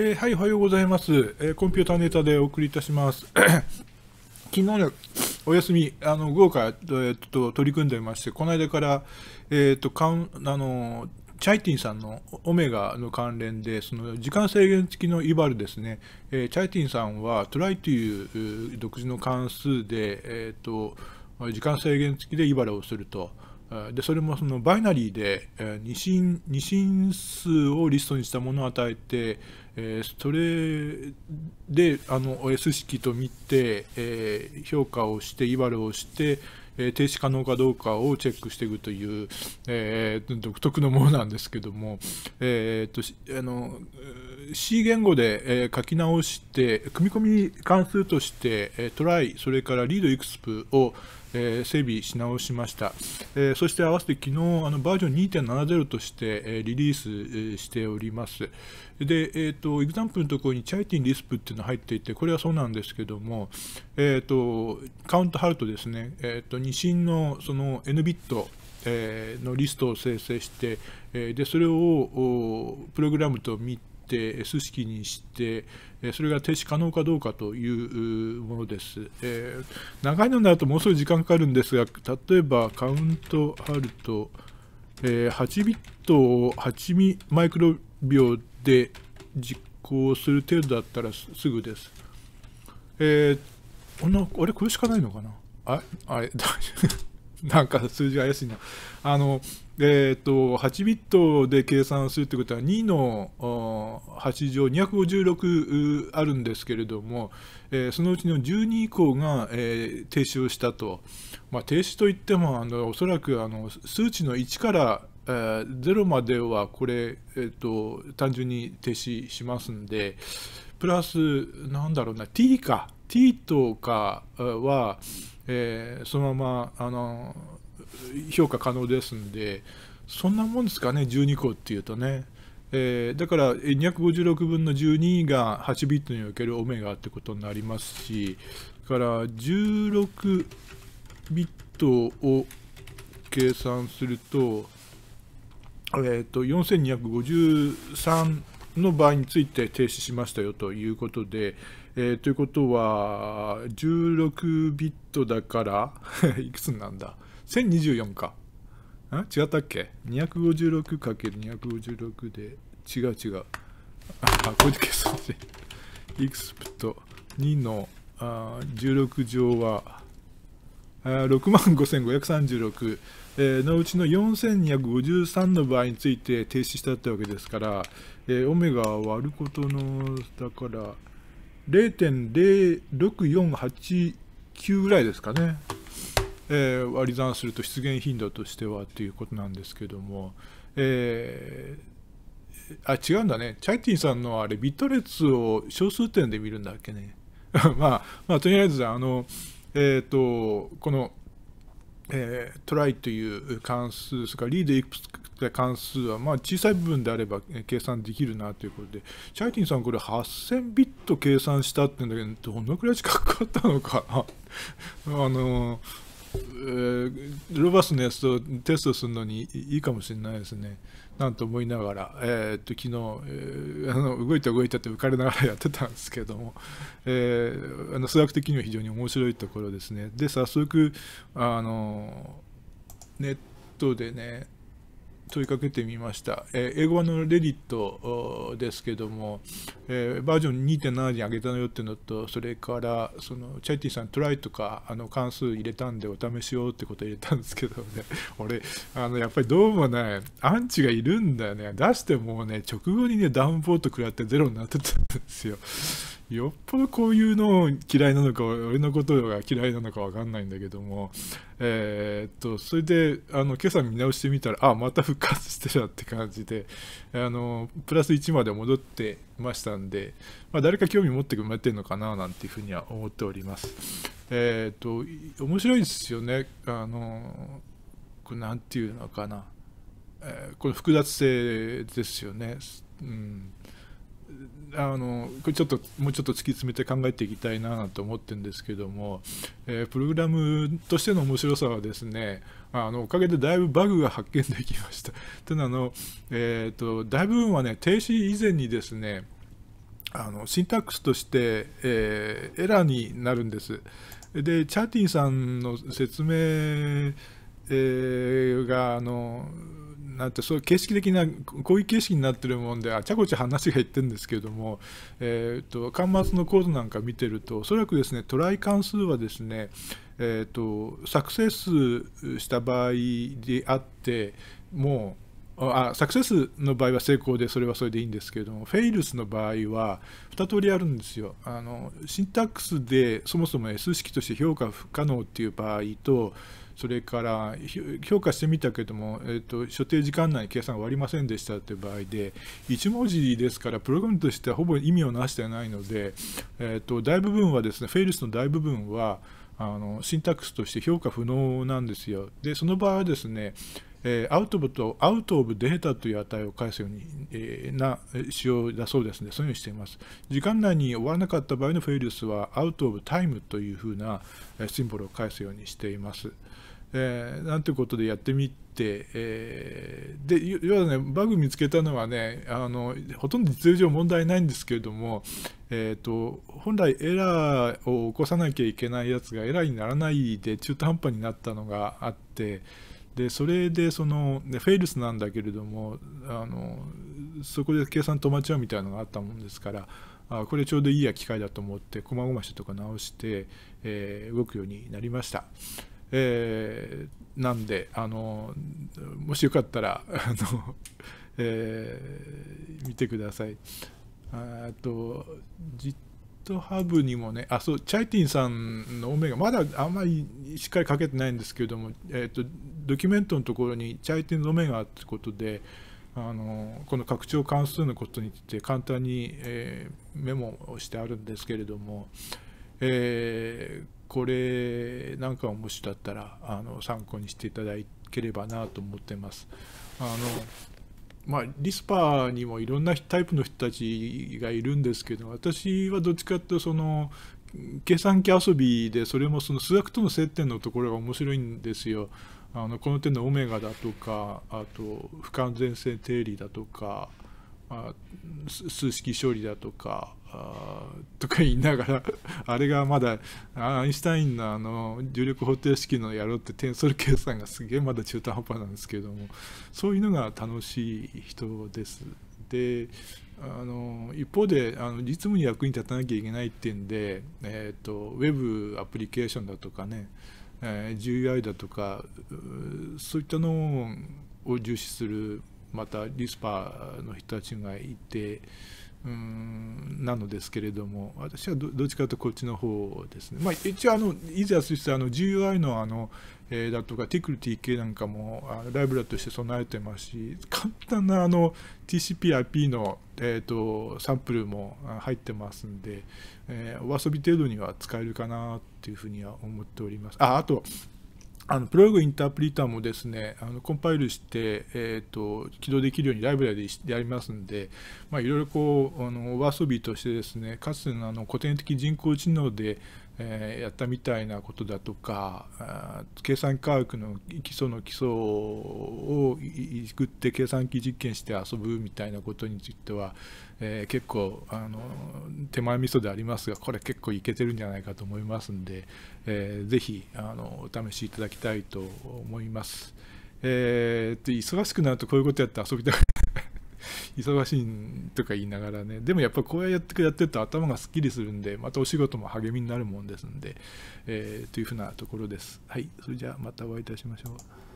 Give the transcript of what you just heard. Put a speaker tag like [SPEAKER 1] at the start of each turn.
[SPEAKER 1] えー、はい、おはようございます、えー、コンピューターネタでお送りいたします。昨日お休み、あの豪華、えー、っと取り組んでまして、この間から、えー、っとカウあのチャイティンさんのオメガの関連で、その時間制限付きのイバルですね、えー、チャイティンさんはトライという独自の関数で、えー、っと時間制限付きでイバルをすると。でそれもそのバイナリーで二進二進数をリストにしたものを与えて、えそれであの S 式と見て、え評価をしてイバルをして、え停止可能かどうかをチェックしていくという、え独特のものなんですけども、えー、とあの C 言語で、書き直して組み込み関数として、トライそれからリードイクスプをえー、整備し直しました、えー、そして合わせて昨日あのバージョン2.70として、えー、リリースしておりますで、えーと、エグザンプルのところにチャイティンリスプっていうのが入っていてこれはそうなんですけども、えーと、カウントハルトですね、えーと、2進のその N ビットのリストを生成して、でそれをプログラムと見 S 式にして、それが停止可能かどうかというものです。えー、長いのになるともうすぐ時間かかるんですが、例えばカウントあると、えー、8ビットを8ミマイクロ秒で実行する程度だったらすぐです。えー、こんな、あれ、これしかないのかなああれ、なんか数字が怪しいな。あの、えーと、8ビットで計算するということは2の8乗256あるんですけれども、えー、そのうちの12以降が、えー、停止をしたと、まあ、停止といってもあのおそらくあの数値の1から、えー、0まではこれ、えーと単純に停止しますんでプラスなんだろうな t か t とかは、えー、そのままあの評価可能ですんで、そんなもんですかね、12個っていうとね。えー、だから256分の12が8ビットにおけるオメガってことになりますし、から16ビットを計算すると、えーと、4253の場合について停止しましたよということで、えー、ということは16ビットだから いくつなんだ1024か。ん違ったっけ ?256×256 で、違う違う。あ、これで計算して。イクスプト2のあ16乗は、6 5536、えー、のうちの4253の場合について停止したってわけですから、えー、オメガを割ることの、だから、0.06489ぐらいですかね。えー、割り算すると出現頻度としてはということなんですけども、えー、あ違うんだねチャイティンさんのあれビット列を小数点で見るんだっけね まあ、まあ、とりあえずあのえっ、ー、とこの、えー、トライという関数それからリードいくつか関数は、まあ、小さい部分であれば計算できるなということでチャイティンさんこれ8000ビット計算したってんだけどどのくらい近くかったのかな あのーロバスのやつとテストするのにいいかもしれないですね。なんと思いながら、えー、っと昨日、えー、あの動いた動いたって浮かれながらやってたんですけども、えー、あの数学的には非常に面白いところですね。で、早速、あのネットでね、問いかけてみました。えー、英語版のレディットですけども、えー、バージョン2.7に上げたのよっていうのと、それから、その、チャイティさんトライとか、あの、関数入れたんでお試しをってこと入れたんですけどね、俺、あの、やっぱりどうもね、アンチがいるんだよね。出してもうね、直後にね、ダウンポート食らってゼロになってたんですよ。よっぽどこういうの嫌いなのか俺のことが嫌いなのかわかんないんだけどもえー、っとそれであの今朝見直してみたらあまた復活してたって感じであのプラス1まで戻ってましたんで、まあ、誰か興味持ってくれてるのかななんていうふうには思っておりますえー、っと面白いですよねあのこれ何て言うのかな、えー、この複雑性ですよねうんあのこれちょっともうちょっと突き詰めて考えていきたいなと思ってるんですけども、えー、プログラムとしての面白さはですねあのおかげでだいぶバグが発見できました。というのはあの、えーと、大部分はね停止以前にですねあのシンタックスとして、えー、エラーになるんです。でチャーティンさんの説明、えー、があのなんてそういう形式的なこういう形式になってるもんであちゃこちゃ話が言ってるんですけれども、えーと、端末のコードなんか見てるとおそらくですねトライ関数はですね、えーと、サクセスした場合であってもうあサクセスの場合は成功でそれはそれでいいんですけれどもフェイルスの場合は2通りあるんですよあのシンタックスでそもそも S 式として評価不可能っていう場合とそれから評価してみたけども、えーと、所定時間内に計算が終わりませんでしたという場合で、1文字ですから、プログラムとしてはほぼ意味をなしてないので、えーと、大部分はですね、フェイルスの大部分は、あのシンタックスとして評価不能なんですよ。で、その場合はですね、えー、アウトとアウト・オブ・データという値を返すように、えー、な仕様だそうですね、そういうふうにしています。時間内に終わらなかった場合のフェイルスは、アウト・オブ・タイムというふうなシンボルを返すようにしています。えー、なんていうことでやってみて、えー、で要はねバグ見つけたのはねあのほとんど通常問題ないんですけれども、えーと、本来エラーを起こさなきゃいけないやつがエラーにならないで中途半端になったのがあってでそれでそのフェイルスなんだけれどもあのそこで計算止まっちゃうみたいなのがあったもんですから。あこれちょうどいいや機会だと思って、こまごましてとか直して、えー、動くようになりました。えー、なんであのもしよかったら あの、えー、見てくださいと GitHub にもねあそうチャイティンさんのオメガまだあんまりしっかり書けてないんですけれども、えーと、ドキュメントのところにチャイティンのオメガってことであのこの拡張関数のことについて簡単に、えー、メモをしてあるんですけれども、えーこれなんかもしだったらあの参考にしていただければなと思ってます。あのまあ、リスパーにもいろんなタイプの人たちがいるんですけど私はどっちかっていうとその計算機遊びでそれもその数学との接点のところが面白いんですよ。あのこの手のオメガだとかあと不完全性定理だとかまあ、数式処理だとかとか言いながら あれがまだアインシュタインのあの重力方程式のやろうってテンソル計算がすげえまだ中途半端なんですけどもそういうのが楽しい人です。であの一方であの実務に役に立たなきゃいけないっていうんで、えーと、ウェブアプリケーションだとかね、えー、GUI だとかそういったのを重視するまたリスパーの人たちがいてうんなのですけれども私はどっちかというとこっちの方ですね、まあ、一応あの以前そしてあの GUI のあの、えー、だとかティクル TK なんかもライブラとして備えてますし簡単なあの TCPIP の、えーと、とサンプルも入ってますんで、えー、お遊び程度には使えるかなというふうには思っておりますああとあのプログインタープリターもですねあのコンパイルして、えーと、と起動できるようにライブラリでやりますんで、まあ、いろいろこうあのお遊びとしてですねかつてのあの古典的人工知能でえやったみたいなことだとか計算科学の基礎の基礎をいくって計算機実験して遊ぶみたいなことについては、えー、結構あの手前味噌でありますがこれ結構いけてるんじゃないかと思いますんで、えー、ぜひあのお試しいただきたいと思います。えー、っと忙しくなるとこういうことやって遊びたく忙しいとか言いながらねでもやっぱこうやってやってると頭がすっきりするんでまたお仕事も励みになるもんですんで、えー、というふうなところですはいそれじゃあまたお会いいたしましょう